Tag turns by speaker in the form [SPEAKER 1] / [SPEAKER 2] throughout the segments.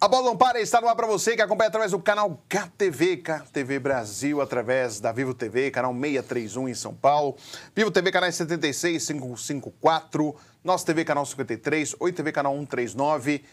[SPEAKER 1] A bola não para, está no ar para você que acompanha através do canal KTV, KTV Brasil, através da Vivo TV, canal 631 em São Paulo, Vivo TV canal 76, 554, Nossa TV canal 53, Oi TV canal 139,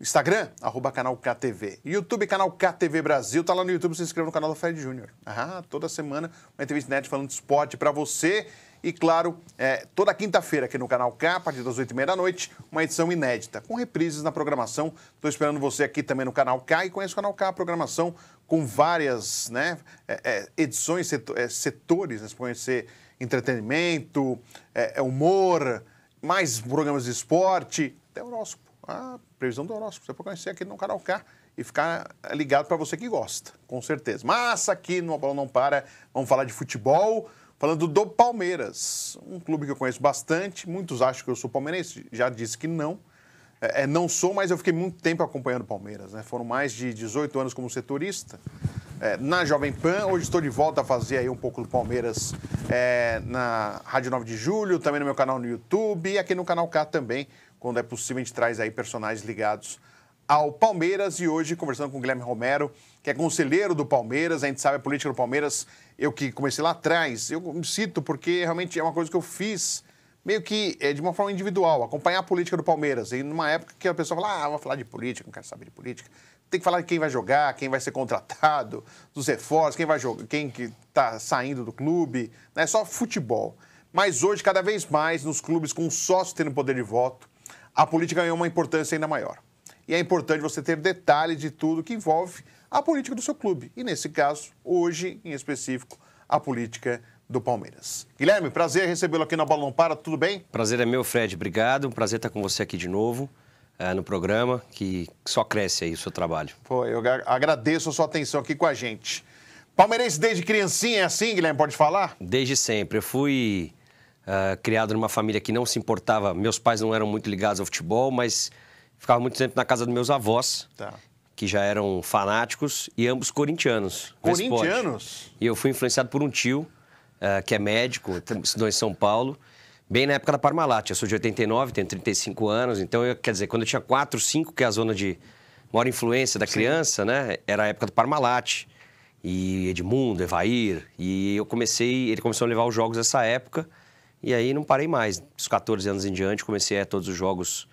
[SPEAKER 1] Instagram, arroba canal KTV, YouTube canal KTV Brasil, tá lá no YouTube, se inscreva no canal do Fred Júnior. Ah, toda semana uma entrevista net falando de esporte para você e, claro, é, toda quinta-feira aqui no canal K, a partir das 8h30 da noite, uma edição inédita, com reprises na programação. Estou esperando você aqui também no canal K e conheça o canal K, a programação com várias né, é, é, edições, setor, é, setores, né, conhecer entretenimento, é, é, humor, mais programas de esporte, até horóscopo. A previsão do horóscopo, você pode conhecer aqui no canal K e ficar ligado para você que gosta, com certeza. Mas aqui no A Bola Não Para, vamos falar de futebol. Falando do Palmeiras, um clube que eu conheço bastante, muitos acham que eu sou palmeirense, já disse que não. É, é não sou, mas eu fiquei muito tempo acompanhando o Palmeiras. Né? Foram mais de 18 anos como setorista é, na Jovem Pan. Hoje estou de volta a fazer aí um pouco do Palmeiras é, na Rádio 9 de Julho, também no meu canal no YouTube e aqui no canal K também. Quando é possível, a gente traz aí personagens ligados ao Palmeiras. E hoje, conversando com o Guilherme Romero, que é conselheiro do Palmeiras, a gente sabe a política do Palmeiras, eu que comecei lá atrás, eu me cito porque realmente é uma coisa que eu fiz meio que é, de uma forma individual, acompanhar a política do Palmeiras. E numa época que a pessoa fala, ah, vou falar de política, não quero saber de política. Tem que falar de quem vai jogar, quem vai ser contratado, dos reforços, quem vai jogar, quem que está saindo do clube. Não é só futebol. Mas hoje, cada vez mais, nos clubes com sócios tendo poder de voto, a política ganhou uma importância ainda maior. E é importante você ter detalhes de tudo que envolve a política do seu clube. E nesse caso, hoje em específico, a política do Palmeiras. Guilherme, prazer recebê-lo aqui na Balão Para, tudo bem?
[SPEAKER 2] Prazer é meu, Fred, obrigado. prazer estar com você aqui de novo. É, no programa, que só cresce aí o seu trabalho. Pô, eu
[SPEAKER 1] agradeço a sua atenção aqui com a gente.
[SPEAKER 2] Palmeirense desde criancinha é assim, Guilherme, pode falar? Desde sempre. Eu fui uh, criado numa família que não se importava, meus pais não eram muito ligados ao futebol, mas ficava muito tempo na casa dos meus avós. Tá que já eram fanáticos e ambos corintianos. Corintianos? E eu fui influenciado por um tio, uh, que é médico, estudou em São Paulo, bem na época da Parmalat. Eu sou de 89, tenho 35 anos, então, eu, quer dizer, quando eu tinha 4, 5, que é a zona de maior influência da Sim. criança, né? Era a época do Parmalat. E Edmundo, Evair. E eu comecei, ele começou a levar os jogos nessa época. E aí não parei mais. Dos 14 anos em diante, comecei a todos os jogos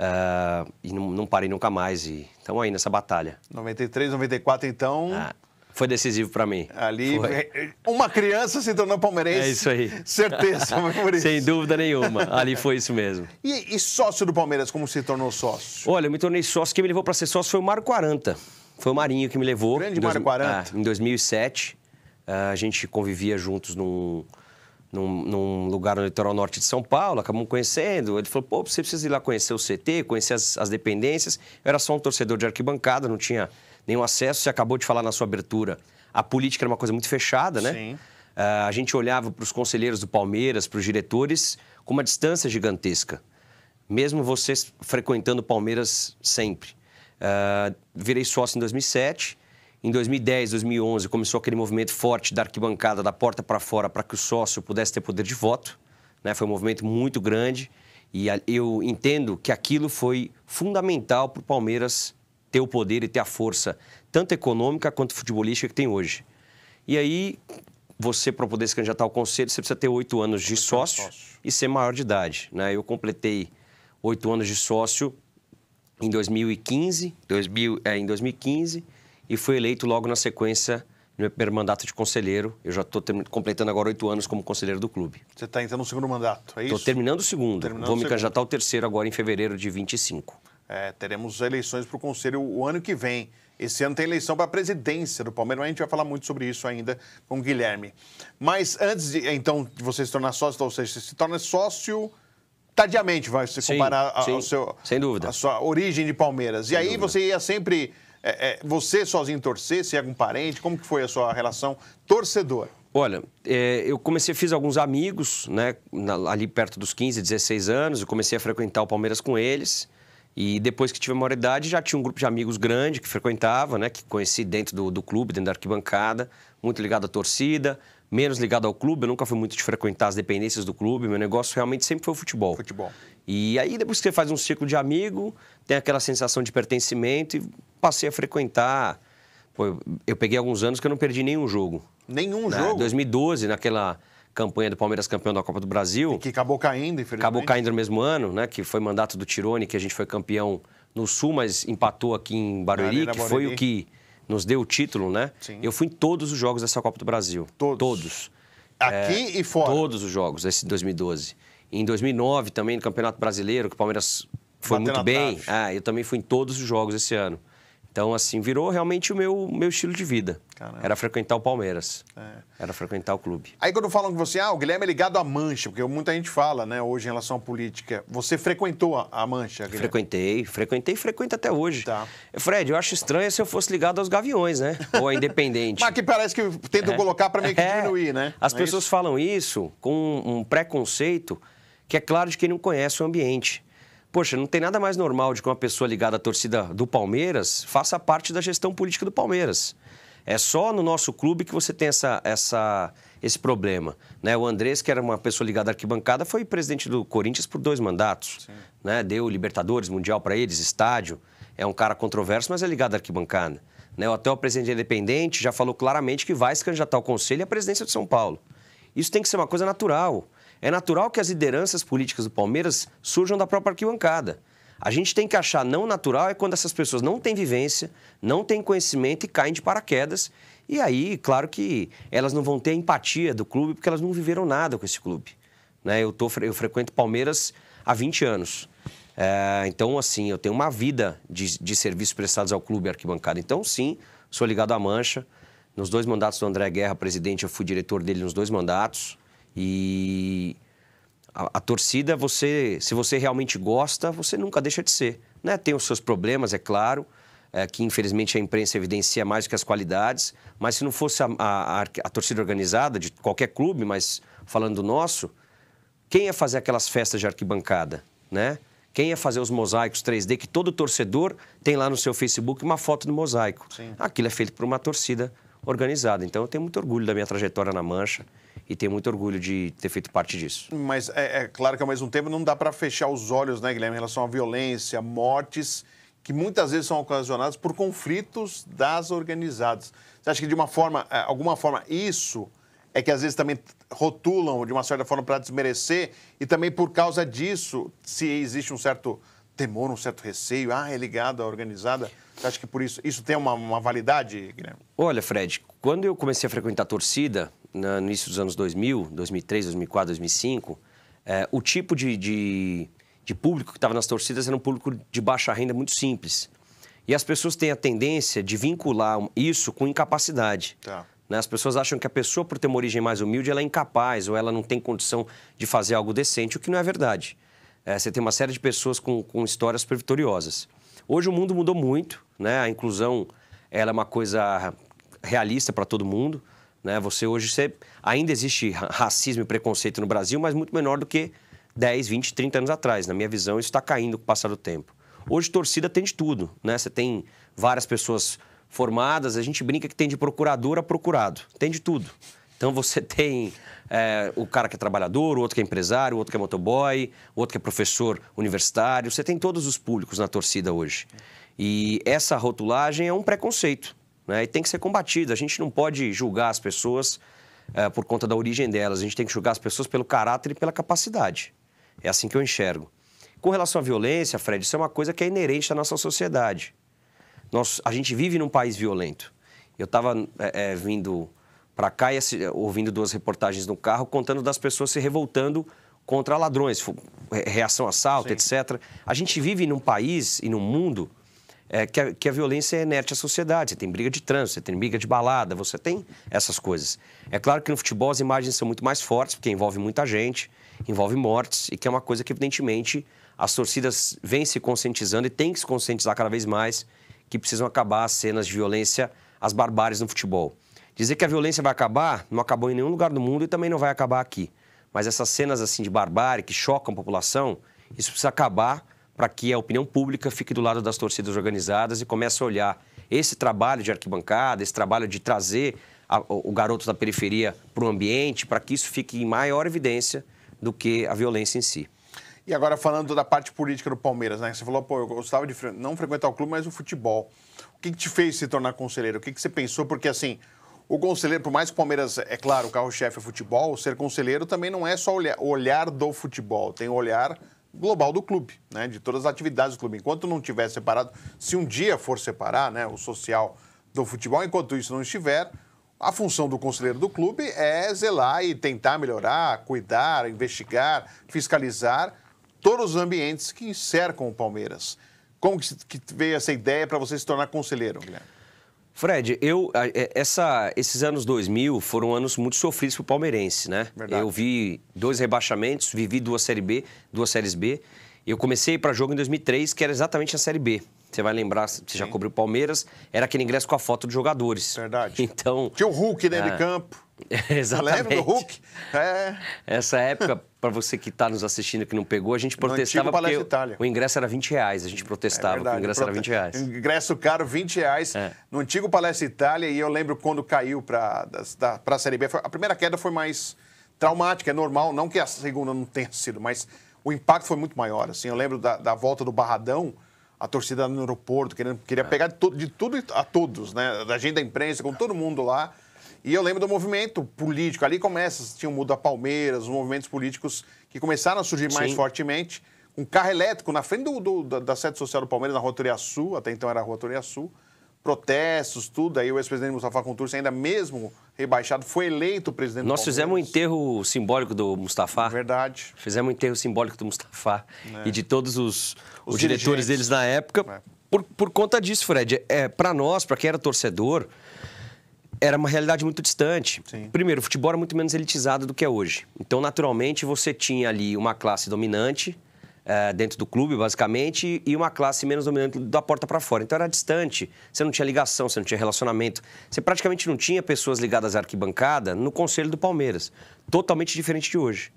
[SPEAKER 2] uh, e não, não parei nunca mais. E estamos aí nessa batalha.
[SPEAKER 1] 93, 94, então. Ah,
[SPEAKER 2] foi decisivo para mim. Ali, foi. Eh, eh,
[SPEAKER 1] uma criança se tornou palmeirense. É isso aí. Certeza, por isso. Sem dúvida nenhuma. Ali foi isso
[SPEAKER 2] mesmo. E, e,
[SPEAKER 1] sócio do Palmeiras, como se tornou sócio?
[SPEAKER 2] Olha, eu me tornei sócio. Quem me levou para ser sócio foi o Mário 40. Foi o Marinho que me levou. Grande Mário 40. É, ah, em 2007. Uh, a gente convivia juntos num, num, num, lugar no litoral norte de São Paulo, acabamos conhecendo. Ele falou: pô, você precisa ir lá conhecer o CT, conhecer as, as dependências. Eu era só um torcedor de arquibancada, não tinha nenhum acesso. Você acabou de falar na sua abertura. A política era uma coisa muito fechada, né? Sim. Uh, a gente olhava para os conselheiros do Palmeiras, para os diretores, com uma distância gigantesca. Mesmo vocês frequentando o Palmeiras sempre. Uh, virei sócio em 2007 em 2010, 2011, começou aquele movimento forte da arquibancada da porta para fora para que o sócio pudesse ter poder de voto. Né? Foi um movimento muito grande e eu entendo que aquilo foi fundamental para o Palmeiras ter o poder e ter a força, tanto econômica quanto futebolística, que tem hoje. E aí, você, para poder se candidatar ao conselho, você precisa ter oito anos de sócio, e ser maior de idade. Né? Eu completei oito anos de sócio em 2015, 2000, é, em 2015 e fui eleito logo na sequência no meu primeiro mandato de conselheiro. Eu já estou completando agora oito anos como conselheiro do clube.
[SPEAKER 1] Você está entrando no segundo mandato, é isso? Estou
[SPEAKER 2] terminando o segundo. Terminando Vou me candidatar ao terceiro agora em fevereiro de 25.
[SPEAKER 1] É, teremos eleições para o conselho o ano que vem. Esse ano tem eleição para a presidência do Palmeiras, mas a gente vai falar muito sobre isso ainda com o Guilherme. Mas antes de, então, de você se tornar sócio, ou seja, você se torna sócio tardiamente, vai se comparar sim, ao sim, seu, sem dúvida. a sua origem de Palmeiras. Sem e aí dúvida. você ia sempre é, é, você sozinho torcer, se é algum parente, como que foi a sua relação
[SPEAKER 2] torcedor? Olha, é, eu comecei, fiz alguns amigos, né, na, ali perto dos 15, 16 anos, eu comecei a frequentar o Palmeiras com eles. E depois que tive a maior idade, já tinha um grupo de amigos grande que frequentava, né, que conheci dentro do, do clube, dentro da arquibancada, muito ligado à torcida, menos ligado ao clube. Eu nunca fui muito de frequentar as dependências do clube, meu negócio realmente sempre foi o futebol. Futebol. E aí, depois que você faz um ciclo de amigo, tem aquela sensação de pertencimento e passei a frequentar. Pô, eu peguei alguns anos que eu não perdi nenhum jogo. Nenhum né? jogo? 2012, naquela campanha do Palmeiras campeão da Copa do Brasil. E que acabou caindo, infelizmente. Acabou caindo no mesmo ano, né? Que foi mandato do Tirone, que a gente foi campeão no Sul, mas empatou aqui em Barueri, que foi o que nos deu o título, né? Sim. Eu fui em todos os jogos dessa Copa do Brasil. Todos? Todos. Aqui é, e fora? Todos os jogos, esse 2012. Em 2009 também no Campeonato Brasileiro, que o Palmeiras foi muito bem. Ah, eu também fui em todos os jogos esse ano. Então, assim, virou realmente o meu, meu estilo de vida. Caramba. Era frequentar o Palmeiras. É. Era frequentar o clube. Aí quando falam com você, ah, o Guilherme é ligado à mancha, porque muita gente fala, né, hoje em relação à política. Você frequentou a mancha, Guilherme? Frequentei, frequentei e frequento até hoje. Tá. Fred, eu acho estranho se eu fosse ligado aos Gaviões, né? Ou à Independente. Mas que parece que tentam é. colocar para meio que é. diminuir, né? As Não é pessoas isso? falam isso com um preconceito que é claro de quem não conhece o ambiente. Poxa, não tem nada mais normal de que uma pessoa ligada à torcida do Palmeiras faça parte da gestão política do Palmeiras. É só no nosso clube que você tem essa, essa, esse problema. Né? O Andrés, que era uma pessoa ligada à arquibancada, foi presidente do Corinthians por dois mandatos. Né? Deu Libertadores, Mundial para eles, estádio. É um cara controverso, mas é ligado à arquibancada. Né? Até o presidente independente já falou claramente que vai se candidatar ao Conselho e à presidência de São Paulo. Isso tem que ser uma coisa natural. É natural que as lideranças políticas do Palmeiras surjam da própria arquibancada. A gente tem que achar não natural é quando essas pessoas não têm vivência, não têm conhecimento e caem de paraquedas. E aí, claro que elas não vão ter empatia do clube porque elas não viveram nada com esse clube. Né? Eu, tô, eu frequento Palmeiras há 20 anos. É, então, assim, eu tenho uma vida de, de serviços prestados ao clube arquibancada. Então, sim, sou ligado à Mancha. Nos dois mandatos do André Guerra, presidente, eu fui diretor dele nos dois mandatos. E a, a, torcida, você, se você realmente gosta, você nunca deixa de ser. Né? Tem os seus problemas, é claro, é, que infelizmente a imprensa evidencia mais que as qualidades, mas se não fosse a, a, a torcida organizada de qualquer clube, mas falando do nosso, quem ia fazer aquelas festas de arquibancada, né? Quem ia fazer os mosaicos 3D que todo torcedor tem lá no seu Facebook uma foto do mosaico? Sim. Aquilo é feito por uma torcida organizada. Então eu tenho muito orgulho da minha trajetória na Mancha e tenho muito orgulho de ter feito parte disso.
[SPEAKER 1] Mas é, é claro que ao mesmo tempo não dá para fechar os olhos, né, Guilherme, em relação à violência, mortes que muitas vezes são ocasionadas por conflitos das organizadas. Você acha que de uma forma, é, alguma forma, isso é que às vezes também rotulam de uma certa forma para desmerecer e também por causa disso, se existe um certo temor, um certo receio, ah, é ligado à organizada, você acha que por isso isso tem uma, uma validade, Guilherme?
[SPEAKER 2] Olha, Fred, quando eu comecei a frequentar a torcida, no início dos anos 2000, 2003, 2004, 2005, é, o tipo de, de, de público que estava nas torcidas era um público de baixa renda muito simples. E as pessoas têm a tendência de vincular isso com incapacidade. Tá. Né? As pessoas acham que a pessoa, por ter uma origem mais humilde, ela é incapaz ou ela não tem condição de fazer algo decente, o que não é verdade. É, você tem uma série de pessoas com, com histórias vitoriosas. Hoje o mundo mudou muito, né? A inclusão ela é uma coisa realista para todo mundo, né? Você hoje você, ainda existe racismo e preconceito no Brasil, mas muito menor do que 10, 20, 30 anos atrás. Na minha visão, isso está caindo com o passar do tempo. Hoje torcida tem de tudo, né? Você tem várias pessoas formadas, a gente brinca que tem de procurador a procurado, tem de tudo. Então você tem é, o cara que é trabalhador, o outro que é empresário, o outro que é motoboy, o outro que é professor universitário. Você tem todos os públicos na torcida hoje. E essa rotulagem é um preconceito né? e tem que ser combatida. A gente não pode julgar as pessoas é, por conta da origem delas, a gente tem que julgar as pessoas pelo caráter e pela capacidade. É assim que eu enxergo. Com relação à violência, Fred, isso é uma coisa que é inerente à nossa sociedade. Nós, a gente vive num país violento. Eu estava é, é, vindo para cá, ouvindo duas reportagens no carro, contando das pessoas se revoltando contra ladrões, reação assalto, Sim. etc. A gente vive num país e num mundo é, que, a, que, a, violência é inerte à sociedade. Você tem briga de trânsito, você tem briga de balada, você tem essas coisas. É claro que no futebol as imagens são muito mais fortes, porque envolve muita gente, envolve mortes, e que é uma coisa que, evidentemente, as torcidas vêm se conscientizando e têm que se conscientizar cada vez mais que precisam acabar as cenas de violência, as barbáries no futebol. Dizer que a violência vai acabar, não acabou em nenhum lugar do mundo e também não vai acabar aqui. Mas essas cenas assim de barbárie que chocam a população, isso precisa acabar para que a opinião pública fique do lado das torcidas organizadas e comece a olhar esse trabalho de arquibancada, esse trabalho de trazer a, o garoto da periferia para o ambiente, para que isso fique em maior evidência do que a violência em si.
[SPEAKER 1] E agora falando da parte política do Palmeiras, né? Você falou, pô, eu gostava de não frequentar o clube, mas o futebol. O que, que te fez se tornar conselheiro? O que, que você pensou? Porque assim, o conselheiro, por mais que o Palmeiras, é claro, o carro-chefe é futebol, ser conselheiro também não é só o olhar do futebol, tem o olhar global do clube, né? de todas as atividades do clube. Enquanto não tiver separado, se um dia for separar né, o social do futebol, enquanto isso não estiver, a função do conselheiro do clube é zelar e tentar melhorar, cuidar, investigar, fiscalizar todos os ambientes que cercam o Palmeiras. Como que veio essa ideia para você se
[SPEAKER 2] tornar conselheiro, Guilherme? Fred, eu, é, essa, esses anos 2000 foram anos muito sofridos para o palmeirense, né? Verdade. Eu vi dois rebaixamentos, vivi duas Série B, duas Séries B. Eu comecei para jogo em 2003, que era exatamente a Série B. Você vai lembrar, você já cobriu o Palmeiras, era aquele ingresso com a foto dos jogadores. Verdade. Então... Tinha o Hulk dentro é... de campo. Exatamente. Lembra do Hulk? É. Essa época, para você que está nos assistindo que não pegou, a gente protestava porque o, o ingresso era 20 reais. A gente protestava é verdade, o ingresso prote... era 20 reais.
[SPEAKER 1] Ingresso caro, 20 reais. É. No antigo Palestra Itália, e eu lembro quando caiu para a Série B, a primeira queda foi mais traumática, é normal. Não que a segunda não tenha sido, mas o impacto foi muito maior. Assim, eu lembro da, da volta do Barradão, a torcida no aeroporto, querendo, queria é. pegar de, to, de tudo a todos, né? Da gente da imprensa, com todo mundo lá. E eu lembro do movimento político. Ali começa, tinha o Muda Palmeiras, os movimentos políticos que começaram a surgir Sim. mais fortemente. Um carro elétrico na frente do, do, da, sede social do Palmeiras, na Rotoria Sul, até então era a Rotoria Sul. Protestos, tudo. Aí o ex-presidente Mustafa Contursi, ainda mesmo rebaixado, foi eleito presidente Nós do Palmeiras. fizemos
[SPEAKER 2] um enterro simbólico do Mustafa. Verdade. Fizemos um enterro simbólico do Mustafa é. e de todos os, os, os diretores deles na época. É. Por, por conta disso, Fred. É, para nós, para quem era torcedor, era uma realidade muito distante. Sim. Primeiro, o futebol era muito menos elitizado do que é hoje. Então, naturalmente, você tinha ali uma classe dominante é, dentro do clube, basicamente, e uma classe menos dominante da porta para fora. Então, era distante. Você não tinha ligação, você não tinha relacionamento. Você praticamente não tinha pessoas ligadas à arquibancada no conselho do Palmeiras. Totalmente diferente de hoje.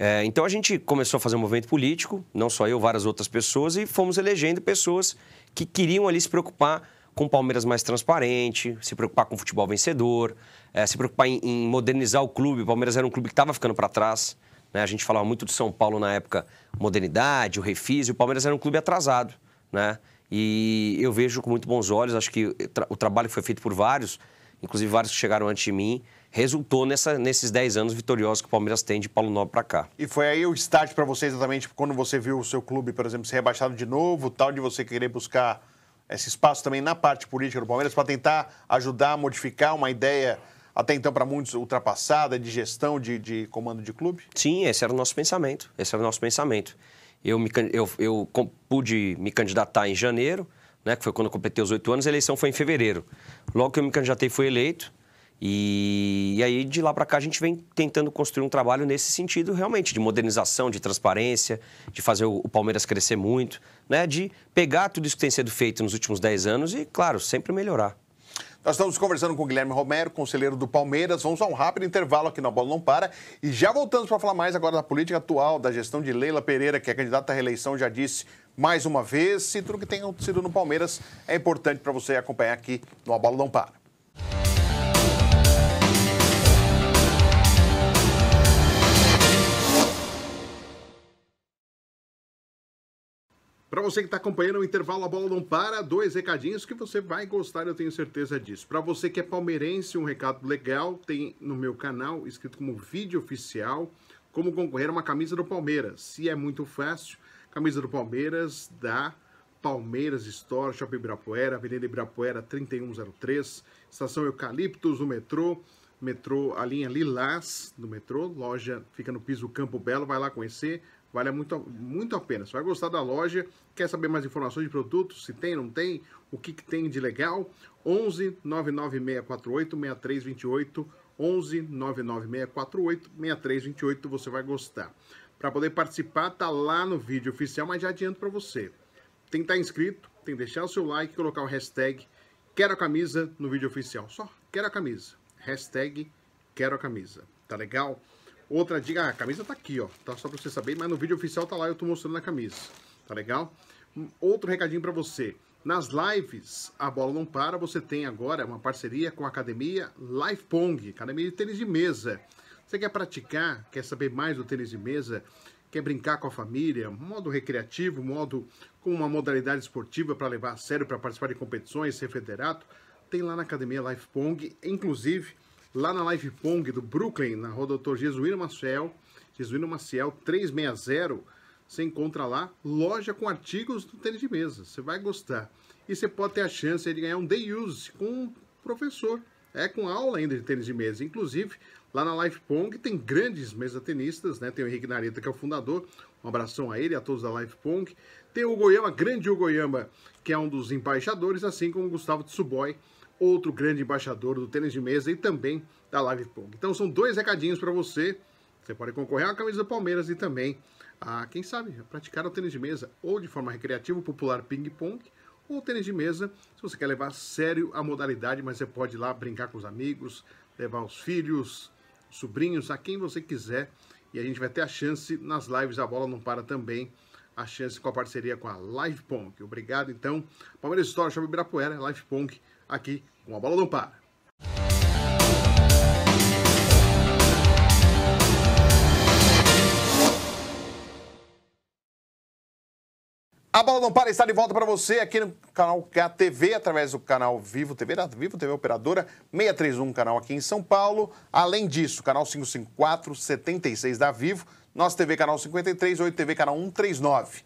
[SPEAKER 2] É, então a gente começou a fazer um movimento político, não só eu, várias outras pessoas, e fomos elegendo pessoas que queriam ali se preocupar com o Palmeiras mais transparente, se preocupar com o futebol vencedor, é, se preocupar em, em, modernizar o clube. O Palmeiras era um clube que estava ficando para trás. Né? A gente falava muito de São Paulo na época, modernidade, o refis, e o Palmeiras era um clube atrasado. Né? E eu vejo com muito bons olhos, acho que o trabalho que foi feito por vários, inclusive vários que chegaram antes de mim, resultou nessa, nesses 10 anos vitoriosos que o Palmeiras tem de Paulo Nobre para cá.
[SPEAKER 1] E foi aí o start para você exatamente quando você viu o seu clube, por exemplo, ser rebaixado de novo, tal de você querer buscar esse espaço também na parte política do Palmeiras para tentar ajudar a modificar uma ideia até então para muitos ultrapassada de
[SPEAKER 2] gestão de, de, comando de clube? Sim, esse era o nosso pensamento. Esse era o nosso pensamento. Eu, me, eu, eu pude me candidatar em janeiro, né, que foi quando eu completei os oito anos, a eleição foi em fevereiro. Logo que eu me candidatei, fui eleito. E, e, aí de lá para cá a gente vem tentando construir um trabalho nesse sentido realmente de modernização, de transparência, de fazer o, o, Palmeiras crescer muito, né? De pegar tudo isso que tem sido feito nos últimos 10 anos e, claro, sempre melhorar.
[SPEAKER 1] Nós estamos conversando com o Guilherme Romero, conselheiro do Palmeiras. Vamos a um rápido intervalo aqui na Bola Não Para. E já voltamos para falar mais agora da política atual, da gestão de Leila Pereira, que é candidata à reeleição, já disse mais uma vez. E tudo que tem acontecido no Palmeiras é importante para você acompanhar aqui no A Bola Não Para. Para você que está acompanhando o intervalo, a bola não para. Dois recadinhos que você vai gostar, eu tenho certeza disso. Para você que é palmeirense, um recado legal tem no meu canal, escrito como vídeo oficial, como concorrer a uma camisa do Palmeiras. Se é muito fácil, camisa do Palmeiras da Palmeiras Store, Shopping Ibirapuera, Avenida Ibirapuera 3103, Estação Eucaliptos, no metrô, metrô, a linha Lilás do metrô, loja fica no piso Campo Belo, vai lá conhecer, Vale muito, muito a pena. Você vai gostar da loja, quer saber mais informações de produtos, se tem, não tem, o que, que tem de legal? 11 99648 6328 11 99648 6328, você vai gostar. Para poder participar, tá lá no vídeo oficial, mas já adianto para você. Tem que estar tá inscrito, tem que deixar o seu like, colocar o hashtag Quero a camisa no vídeo oficial. Só quero a camisa. Hashtag Quero a camisa. Tá legal? Outra dica, ah, a camisa tá aqui, ó, tá só pra você saber, mas no vídeo oficial tá lá, eu tô mostrando a camisa, tá legal? Outro recadinho para você, nas lives, a bola não para, você tem agora uma parceria com a academia Life Pong, academia de tênis de mesa. Você quer praticar, quer saber mais do tênis de mesa, quer brincar com a família, modo recreativo, modo com uma modalidade esportiva para levar a sério, para participar de competições, ser federado, tem lá na academia Life Pong, inclusive lá na Live Pong do Brooklyn, na rua Doutor Jesuíno Maciel, Jesuíno Maciel 360. Você encontra lá loja com artigos do tênis de mesa. Você vai gostar. E você pode ter a chance de ganhar um day use com um professor. É com aula ainda de tênis de mesa. Inclusive, lá na Live Pong tem grandes mesa tenistas, né? Tem o Henrique Narita, que é o fundador. Um abração a ele, a todos da Live Pong. Tem o Goiama, grande Goiama, que é um dos embaixadores, assim como o Gustavo Tsuboi, outro grande embaixador do tênis de mesa e também da Live Pong. Então são dois recadinhos para você. Você pode concorrer à camisa do Palmeiras e também a, quem sabe, a praticar o tênis de mesa ou de forma recreativa, popular ping-pong ou tênis de mesa, se você quer levar a sério a modalidade, mas você pode ir lá brincar com os amigos, levar os filhos, sobrinhos, a quem você quiser. E a gente vai ter a chance nas lives, a bola não para também, a chance com a parceria com a Live Punk. Obrigado, então. Palmeiras história Shopping Ibirapuera, Live Punk, aqui com a bola do para. A bola não para está de volta para você aqui no canal KTV, através do canal Vivo TV, da Vivo TV Operadora 631, canal aqui em São Paulo. Além disso, canal 554 76 da Vivo, nosso TV canal 53, 8 TV canal 139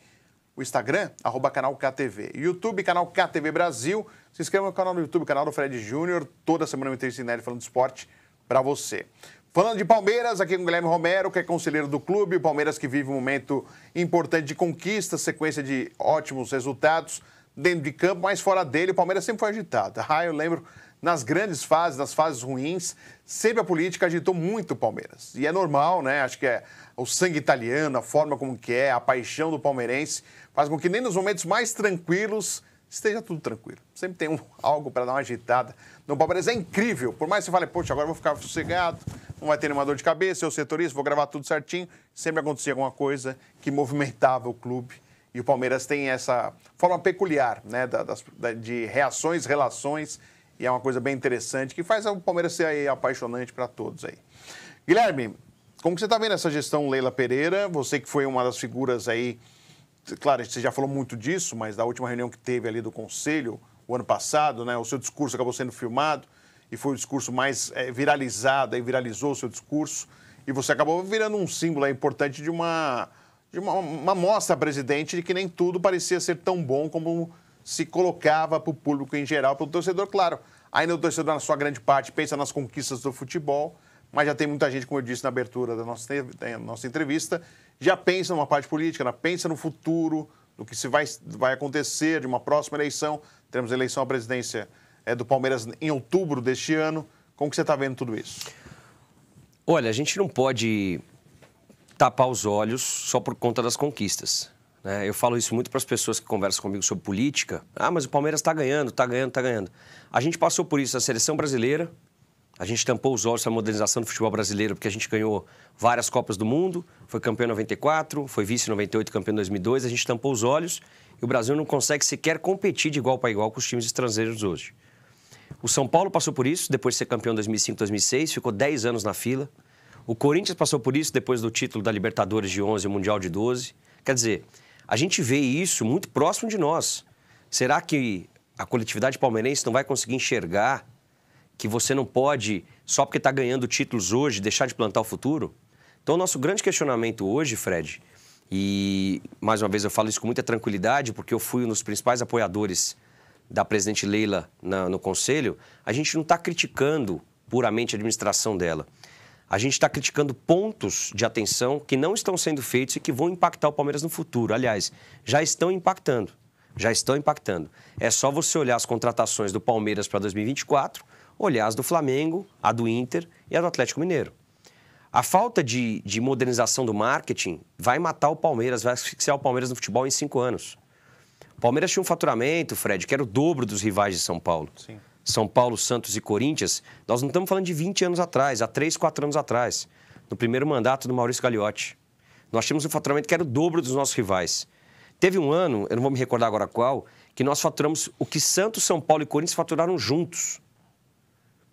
[SPEAKER 1] o Instagram, arroba canal KTV. YouTube, canal KTV Brasil. Se inscreva no canal do YouTube, canal do Fred Júnior. Toda semana eu entrei Nerd falando de esporte para você. Falando de Palmeiras, aqui com o Guilherme Romero, que é conselheiro do clube. Palmeiras que vive um momento importante de conquista, sequência de ótimos resultados dentro de campo, mas fora dele. O Palmeiras sempre foi agitado. Ah, eu lembro nas grandes fases, nas fases ruins, sempre a política agitou muito o Palmeiras. E é normal, né? Acho que é o sangue italiano, a forma como que é, a paixão do palmeirense, faz com que nem nos momentos mais tranquilos esteja tudo tranquilo. Sempre tem um, algo para dar uma agitada. No Palmeiras é incrível. Por mais que você fale, poxa, agora eu vou ficar sossegado, não vai ter nenhuma dor de cabeça, eu setorista, vou gravar tudo certinho. Sempre acontecia alguma coisa que movimentava o clube. E o Palmeiras tem essa forma peculiar né, da, das, da, de reações, relações e é uma coisa bem interessante que faz o Palmeiras ser apaixonante para todos aí. Guilherme, como você está vendo essa gestão Leila Pereira? Você que foi uma das figuras aí, claro, você já falou muito disso, mas da última reunião que teve ali do Conselho, o ano passado, né? O seu discurso acabou sendo filmado e foi o discurso mais é, viralizado, e viralizou o seu discurso e você acabou virando um símbolo aí, importante de uma de uma, uma mostra, presidente, de que nem tudo parecia ser tão bom como se colocava para o público em geral, para o torcedor, claro. Ainda o torcedor, na sua grande parte, pensa nas conquistas do futebol, mas já tem muita gente, como eu disse na abertura da nossa, da nossa entrevista, já pensa numa parte política, né? pensa no futuro, no que se vai, vai acontecer de uma próxima eleição. Teremos eleição à presidência é, do Palmeiras em outubro deste ano. Como que você está vendo tudo isso?
[SPEAKER 2] Olha, a gente não pode tapar os olhos só por conta das conquistas. Né? Eu falo isso muito para as pessoas que conversam comigo sobre política. Ah, mas o Palmeiras está ganhando, está ganhando, está ganhando. A gente passou por isso na seleção brasileira. A gente tampou os olhos para a modernização do futebol brasileiro, porque a gente ganhou várias Copas do Mundo, foi campeão em 94, foi vice em 98, campeão em 2002. A gente tampou os olhos e o Brasil não consegue sequer competir de igual para igual com os times estrangeiros hoje. O São Paulo passou por isso, depois de ser campeão em 2005, 2006, ficou 10 anos na fila. O Corinthians passou por isso depois do título da Libertadores de 11 e Mundial de 12. Quer dizer, a gente vê isso muito próximo de nós. Será que a coletividade palmeirense não vai conseguir enxergar que você não pode, só porque está ganhando títulos hoje, deixar de plantar o futuro? Então, o nosso grande questionamento hoje, Fred, e mais uma vez eu falo isso com muita tranquilidade, porque eu fui um dos principais apoiadores da presidente Leila na, no conselho, a gente não está criticando puramente a administração dela a gente está criticando pontos de atenção que não estão sendo feitos e que vão impactar o Palmeiras no futuro. Aliás, já estão impactando. Já estão impactando. É só você olhar as contratações do Palmeiras para 2024, olhar as do Flamengo, a do Inter e a do Atlético Mineiro. A falta de, de modernização do marketing vai matar o Palmeiras, vai asfixiar o Palmeiras no futebol em cinco anos. O Palmeiras tinha um faturamento, Fred, que era o dobro dos rivais de São Paulo. Sim. São Paulo, Santos e Corinthians, nós não estamos falando de 20 anos atrás, há 3, 4 anos atrás, no primeiro mandato do Maurício Gagliotti. Nós tínhamos um faturamento que era o dobro dos nossos rivais. Teve um ano, eu não vou me recordar agora qual, que nós faturamos o que Santos, São Paulo e Corinthians faturaram juntos.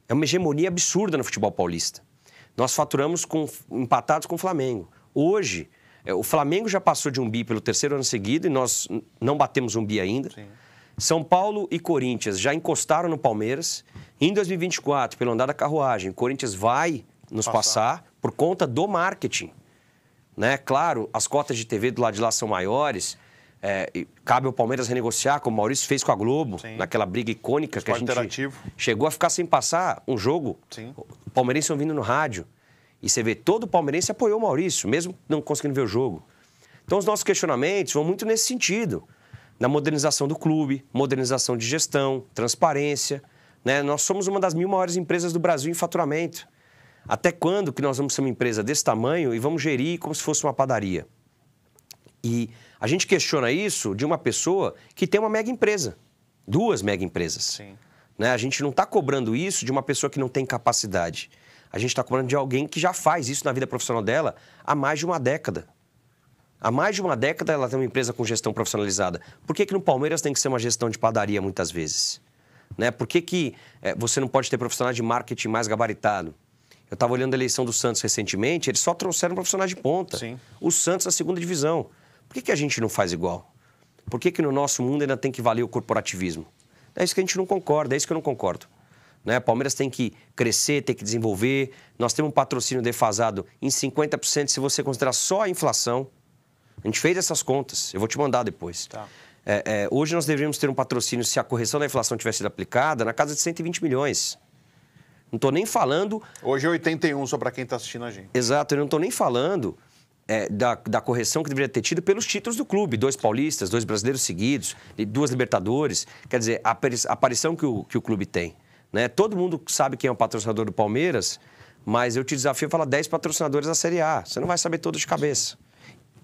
[SPEAKER 2] É uma hegemonia absurda no futebol paulista. Nós faturamos com, empatados com o Flamengo. Hoje, é, o Flamengo já passou de um bi pelo terceiro ano seguido e nós não batemos um bi ainda. Sim. São Paulo e Corinthians já encostaram no Palmeiras. Em 2024, pelo andar da carruagem, o Corinthians vai nos passar, passar por conta do marketing. Né? Claro, as cotas de TV do lado de lá são maiores. É, cabe ao Palmeiras renegociar, como o Maurício fez com a Globo, Sim. naquela briga icônica Esporte que a gente chegou a ficar sem passar um jogo. Sim. O palmeirense ouvindo no rádio. E você vê, todo o palmeirense apoiou o Maurício, mesmo não conseguindo ver o jogo. Então, os nossos questionamentos vão muito nesse sentido na modernização do clube, modernização de gestão, transparência. Né? Nós somos uma das mil maiores empresas do Brasil em faturamento. Até quando que nós vamos ser uma empresa desse tamanho e vamos gerir como se fosse uma padaria? E a gente questiona isso de uma pessoa que tem uma mega empresa, duas mega empresas. Sim. Né? A gente não está cobrando isso de uma pessoa que não tem capacidade. A gente está cobrando de alguém que já faz isso na vida profissional dela há mais de uma década. Há mais de uma década ela tem uma empresa com gestão profissionalizada. Por que, que no Palmeiras tem que ser uma gestão de padaria muitas vezes? Né? Por que, que é, você não pode ter profissional de marketing mais gabaritado? Eu estava olhando a eleição do Santos recentemente, eles só trouxeram profissionais de ponta. Sim. O Santos na é segunda divisão. Por que, que a gente não faz igual? Por que, que no nosso mundo ainda tem que valer o corporativismo? É isso que a gente não concorda, é isso que eu não concordo. Né? Palmeiras tem que crescer, tem que desenvolver. Nós temos um patrocínio defasado em 50% se você considerar só a inflação. A gente fez essas contas, eu vou te mandar depois. Tá. É, é, hoje nós deveríamos ter um patrocínio, se a correção da inflação tivesse sido aplicada, na casa de 120 milhões. Não estou nem falando. Hoje é 81, só para quem está assistindo a gente. Exato, eu não estou nem falando é, da, da, correção que deveria ter tido pelos títulos do clube: dois paulistas, dois brasileiros seguidos, duas Libertadores. Quer dizer, a aparição que o, que o clube tem. Né? Todo mundo sabe quem é o patrocinador do Palmeiras, mas eu te desafio a falar 10 patrocinadores da Série A. Você não vai saber todos de cabeça. Sim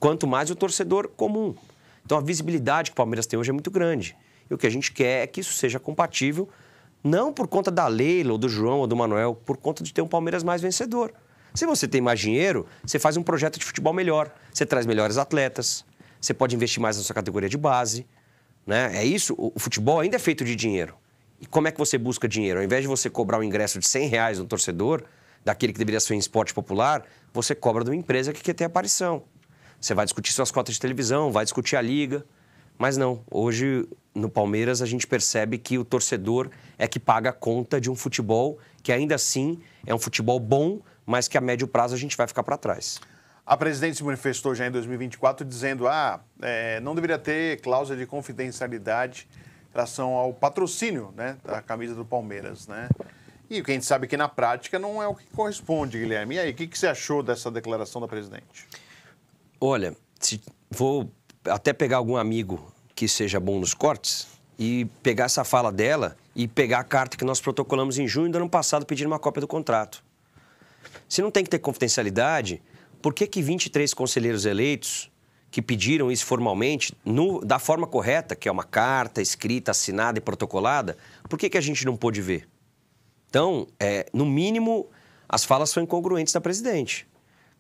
[SPEAKER 2] quanto mais o torcedor comum. Então a visibilidade que o Palmeiras tem hoje é muito grande. E o que a gente quer é que isso seja compatível, não por conta da Leila, ou do João, ou do Manuel, por conta de ter um Palmeiras mais vencedor. Se você tem mais dinheiro, você faz um projeto de futebol melhor, você traz melhores atletas, você pode investir mais na sua categoria de base. Né? É isso, o futebol ainda é feito de dinheiro. E como é que você busca dinheiro? Ao invés de você cobrar um ingresso de 100 reais no torcedor, daquele que deveria ser em esporte popular, você cobra de uma empresa que quer ter aparição. Você vai discutir suas cotas de televisão, vai discutir a liga. Mas não, hoje no Palmeiras a gente percebe que o torcedor é que paga a conta de um futebol que ainda assim é um futebol bom, mas que a médio prazo a gente vai ficar para trás.
[SPEAKER 1] A presidente se manifestou já em 2024 dizendo: ah, é, não deveria ter cláusula de confidencialidade em relação ao patrocínio né, da camisa do Palmeiras. Né? E o que a gente sabe é que na prática não é o que corresponde, Guilherme. E aí, o que, que você achou dessa declaração da presidente?
[SPEAKER 2] Olha, se, vou até pegar algum amigo que seja bom nos cortes e pegar essa fala dela e pegar a carta que nós protocolamos em junho do ano passado pedindo uma cópia do contrato. Se não tem que ter confidencialidade, por que, que 23 conselheiros eleitos que pediram isso formalmente, no, da forma correta, que é uma carta escrita, assinada e protocolada, por que, que a gente não pôde ver? Então, é, no mínimo, as falas são incongruentes da presidente.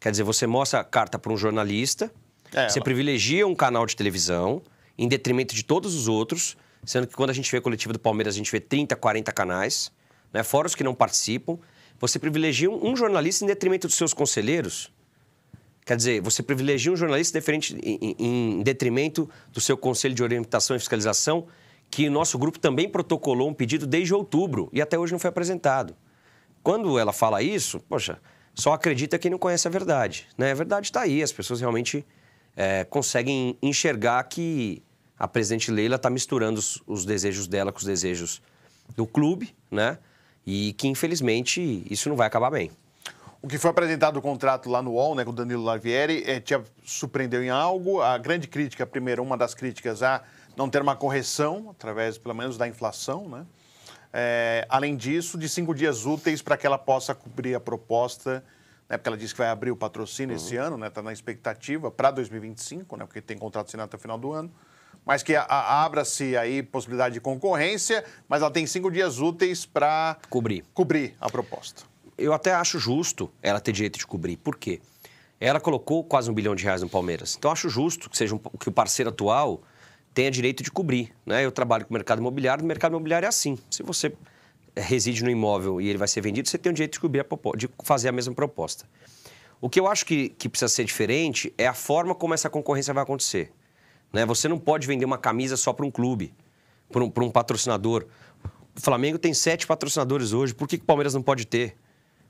[SPEAKER 2] Quer dizer, você mostra a carta para um jornalista, é, você ela... privilegia um canal de televisão em detrimento de todos os outros, sendo que quando a gente vê a coletiva do Palmeiras, a gente vê 30, 40 canais, né? fora os que não participam. Você privilegia um jornalista em detrimento dos seus conselheiros? Quer dizer, você privilegia um jornalista diferente, em, em, detrimento do seu Conselho de Orientação e Fiscalização, que nosso grupo também protocolou um pedido desde outubro e até hoje não foi apresentado. Quando ela fala isso, poxa, só acredita quem não conhece a verdade. Né? A verdade está aí, as pessoas realmente é, conseguem enxergar que a presidente Leila está misturando os, os, desejos dela com os desejos do clube, né? E que, infelizmente, isso não vai acabar bem. O que foi
[SPEAKER 1] apresentado o contrato lá no UOL, né, com o Danilo Lavieri, é, te surpreendeu em algo? A grande crítica, primeiro, uma das críticas a não ter uma correção, através, pelo menos, da inflação, né? É, além disso, de cinco dias úteis para que ela possa cobrir a proposta, né, porque ela disse que vai abrir o patrocínio uhum. esse ano, está né, tá na expectativa para 2025, né, porque tem contrato assinado até o final do ano, mas que abra-se aí possibilidade de concorrência, mas ela tem cinco
[SPEAKER 2] dias úteis para cobrir. cobrir a proposta. Eu até acho justo ela ter direito de cobrir. Por quê? Ela colocou quase um bilhão de reais no Palmeiras. Então, acho justo que, seja um, que o parceiro atual tenha direito de cobrir. Né? Eu trabalho com o mercado imobiliário, no mercado imobiliário é assim. Se você eh, reside no imóvel e ele vai ser vendido, você tem o direito de, cobrir a, de fazer a mesma proposta. O que eu acho que, que precisa ser diferente é a forma como essa concorrência vai acontecer. Né? Você não pode vender uma camisa só para um clube, para um, um, patrocinador. O Flamengo tem sete patrocinadores hoje, por que, que o Palmeiras não pode ter?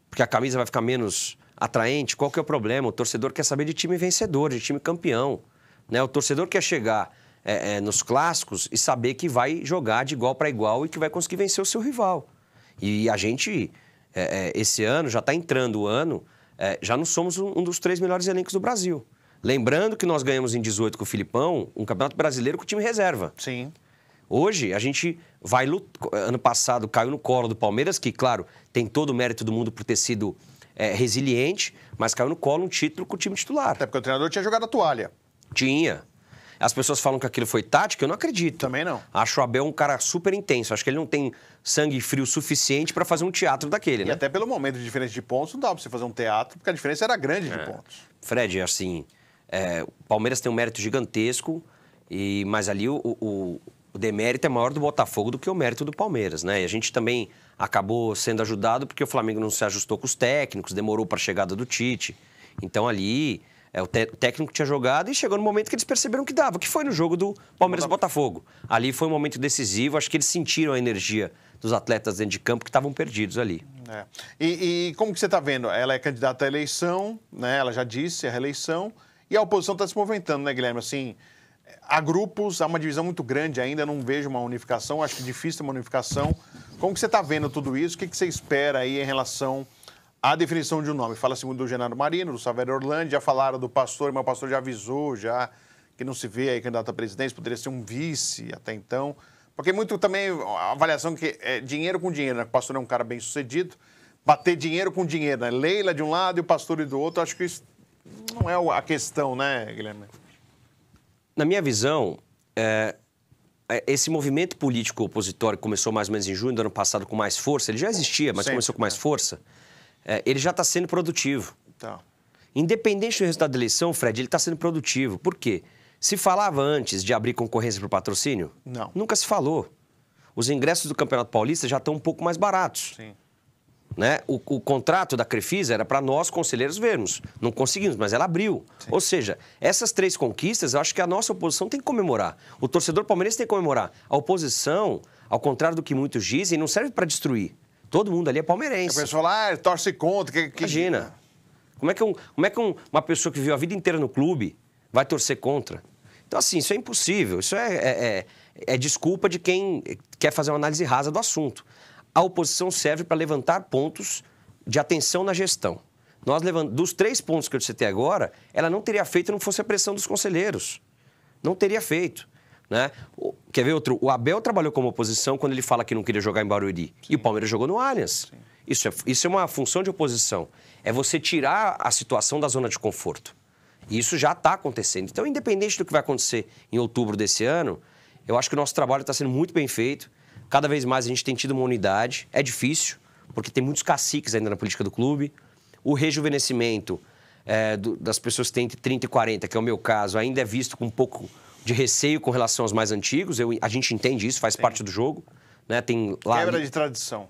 [SPEAKER 2] Porque a camisa vai ficar menos atraente? Qual que é o problema? O torcedor quer saber de time vencedor, de time campeão. Né? O torcedor quer chegar é, é, nos clássicos e saber que vai jogar de igual para igual e que vai conseguir vencer o seu rival. E a gente, é, é esse ano, já está entrando o ano, é, já não somos um, um dos três melhores elencos do Brasil. Lembrando que nós ganhamos em 18 com o Filipão um campeonato brasileiro com o time reserva. Sim. Hoje a gente vai Ano passado caiu no colo do Palmeiras, que, claro, tem todo o mérito do mundo por ter sido é, resiliente, mas caiu no colo um título com o time titular. Até porque o treinador tinha jogado a toalha. Tinha. As pessoas falam que aquilo foi tático, eu não acredito. Também não. Acho o Abel um cara super intenso. Acho que ele não tem sangue frio suficiente para fazer um teatro daquele, e né? até pelo momento de diferença de pontos, não dá para você fazer um teatro, porque a diferença era grande de é. pontos. Fred, assim, é, o Palmeiras tem um mérito gigantesco, e mas ali o, o, o demérito é maior do Botafogo do que o mérito do Palmeiras, né? E a gente também acabou sendo ajudado porque o Flamengo não se ajustou com os técnicos, demorou para a chegada do Tite. Então ali é, o, o, técnico tinha jogado e chegou no momento que eles perceberam que dava, que foi no jogo do Palmeiras Botafogo. Ali foi um momento decisivo, acho que eles sentiram a energia dos atletas dentro de campo que estavam perdidos ali. É.
[SPEAKER 1] E, e, como que você está vendo? Ela é candidata à eleição, né? ela já disse é a reeleição, e a oposição está se movimentando, né, Guilherme? Assim, há grupos, há uma divisão muito grande ainda, não vejo uma unificação, acho que difícil uma unificação. Como que você está vendo tudo isso? O que, que você espera aí em relação a definição de um nome. Fala segundo o Genaro Marino, do Saverio Orlando, já falaram do pastor, mas o pastor já avisou já que não se vê aí candidato à presidência, poderia ser um vice até então. Porque muito também a avaliação que é dinheiro com dinheiro, né? O pastor é um cara bem sucedido, bater dinheiro com dinheiro, né? Leila de um lado e o pastor do outro, acho que isso não é a questão, né, Guilherme?
[SPEAKER 2] Na minha visão, é, é, esse movimento político opositório que começou mais ou menos em junho do ano passado com mais força, ele já existia, mas Sempre, começou com mais né? força é, ele já está sendo produtivo. Tá. Independente do resultado da eleição, Fred, ele está sendo produtivo. Por quê? Se falava antes de abrir concorrência para o patrocínio? Não. Nunca se falou. Os ingressos do Campeonato Paulista já estão um pouco mais baratos. Sim. Né? O, o, contrato da Crefisa era para nós, conselheiros, vermos. Não conseguimos, mas ela abriu. Sim. Ou seja, essas três conquistas, eu acho que a nossa oposição tem que comemorar. O torcedor palmeirense tem que comemorar. A oposição, ao contrário do que muitos dizem, não serve para destruir. Todo mundo ali é palmeirense. A pessoa lá ah, torce contra. Que, que... Imagina. Como é que, um, como é que um, uma pessoa que viveu a vida inteira no clube vai torcer contra? Então, assim, isso é impossível. Isso é, é, é, é desculpa de quem quer fazer uma análise rasa do assunto. A oposição serve para levantar pontos de atenção na gestão. Nós levando, dos três pontos que eu citei agora, ela não teria feito não fosse a pressão dos conselheiros. Não teria feito. Né? Quer ver outro? O Abel trabalhou como oposição quando ele fala que não queria jogar em Barueri. Sim. E o Palmeiras jogou no Allianz. Sim. Isso é, isso é uma função de oposição. É você tirar a situação da zona de conforto. E isso já está acontecendo. Então, independente do que vai acontecer em outubro desse ano, eu acho que o nosso trabalho está sendo muito bem feito. Cada vez mais a gente tem tido uma unidade. É difícil, porque tem muitos caciques ainda na política do clube. O rejuvenescimento é, do, das pessoas que têm entre 30 e 40, que é o meu caso, ainda é visto com um pouco de receio com relação aos mais antigos. Eu, a gente entende isso, faz Sim. parte do jogo. Né? Tem lá, Quebra de tradição.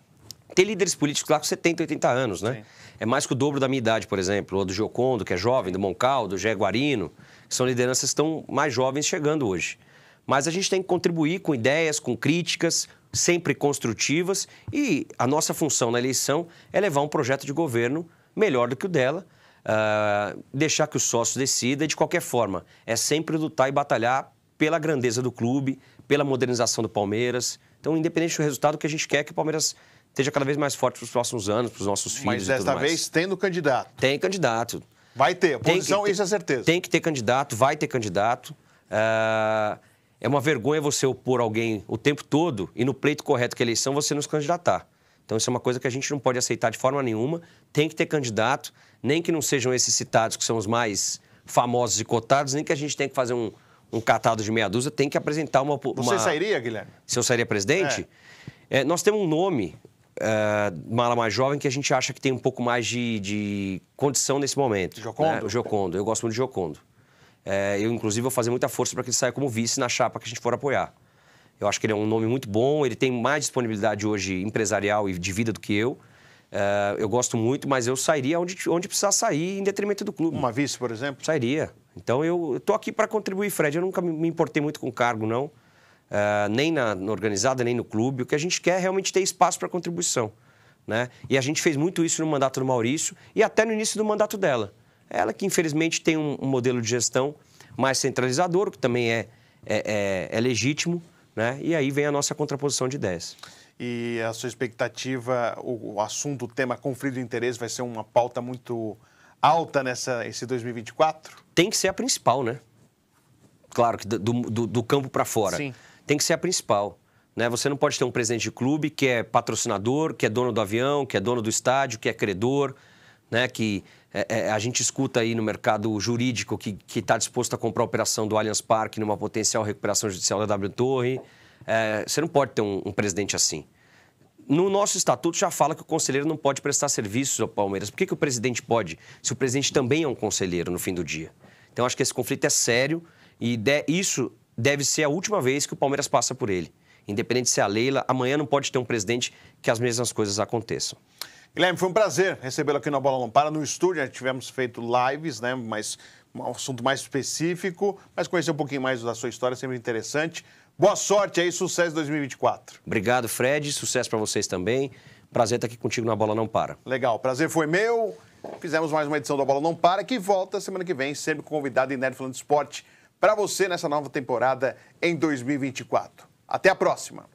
[SPEAKER 2] Tem líderes políticos lá com 70, 80 anos, né? Sim. É mais que o dobro da minha idade, por exemplo, ou do Giocondo, que é jovem, do Moncal, do Gé Guarino, que são lideranças que estão mais jovens chegando hoje. Mas a gente tem que contribuir com ideias, com críticas, sempre construtivas, e a nossa função na eleição é levar um projeto de governo melhor do que o dela, uh, deixar que o sócio decida. De qualquer forma, é sempre lutar e batalhar pela grandeza do clube, pela modernização do Palmeiras. Então, independente do resultado, que a gente quer é que o Palmeiras esteja cada vez mais forte para os próximos anos, para os nossos filhos. Mas desta vez mais.
[SPEAKER 1] tendo candidato.
[SPEAKER 2] Tem candidato. Vai ter, posição, isso é certeza. Tem que ter candidato, vai ter candidato. Uh, é uma vergonha você opor alguém o tempo todo e no pleito correto que é a eleição você nos candidatar. Então isso é uma coisa que a gente não pode aceitar de forma nenhuma. Tem que ter candidato nem que não sejam esses citados que são os mais famosos e cotados, nem que a gente tenha que fazer um, um catado de meia dúzia, tem que apresentar uma, uma... Você sairia, Guilherme? Se eu sairia presidente? É. É, nós temos um nome, uh, mala mais jovem, que a gente acha que tem um pouco mais de, de condição nesse momento. Jocondo? Né? O Jocondo. Eu gosto muito de Jocondo. É, eu, inclusive, vou fazer muita força para que ele saia como vice na chapa que a gente for apoiar. Eu acho que ele é um nome muito bom, ele tem mais disponibilidade hoje empresarial e de vida do que eu. Uh, eu gosto muito, mas eu sairia onde, onde precisar sair em detrimento do clube. Uma vice, por exemplo? Sairia. Então eu estou aqui para contribuir, Fred. Eu nunca me importei muito com o cargo, não. Uh, nem na, na organizada, nem no clube. O que a gente quer é realmente ter espaço para contribuição. Né? E a gente fez muito isso no mandato do Maurício e até no início do mandato dela. Ela que, infelizmente, tem um, um modelo de gestão mais centralizador, que também é, é, é, é legítimo, né? E aí vem a nossa contraposição de ideias e
[SPEAKER 1] a sua expectativa, o, assunto, o tema conflito de interesse vai ser uma pauta muito
[SPEAKER 2] alta nessa esse 2024? Tem que ser a principal, né? Claro que do, do, do campo para fora. Sim. Tem que ser a principal. Né? Você não pode ter um presidente de clube que é patrocinador, que é dono do avião, que é dono do estádio, que é credor, né? que é, é, a gente escuta aí no mercado jurídico que está disposto a comprar a operação do Allianz Parque numa potencial recuperação judicial da W Torre. É, você não pode ter um, um presidente assim. No nosso estatuto já fala que o conselheiro não pode prestar serviços ao Palmeiras. Por que, que o presidente pode, se o presidente também é um conselheiro no fim do dia? Então, acho que esse conflito é sério e de, isso deve ser a última vez que o Palmeiras passa por ele. Independente se é a Leila, amanhã não pode ter um presidente que as mesmas coisas aconteçam.
[SPEAKER 1] Guilherme, foi um prazer recebê-lo aqui na Bola Não Para, no estúdio. Já tivemos feito lives, né? Mas um assunto mais específico, mas conhecer um pouquinho mais da
[SPEAKER 2] sua história é sempre interessante. Boa sorte aí, sucesso 2024. Obrigado, Fred. Sucesso para vocês também. Prazer estar tá aqui contigo na Bola Não Para.
[SPEAKER 1] Legal, prazer foi meu. Fizemos mais uma edição da Bola Não Para, que volta semana que vem, sempre convidado em Nerd Falando Esporte, para você nessa nova temporada em 2024. Até a próxima!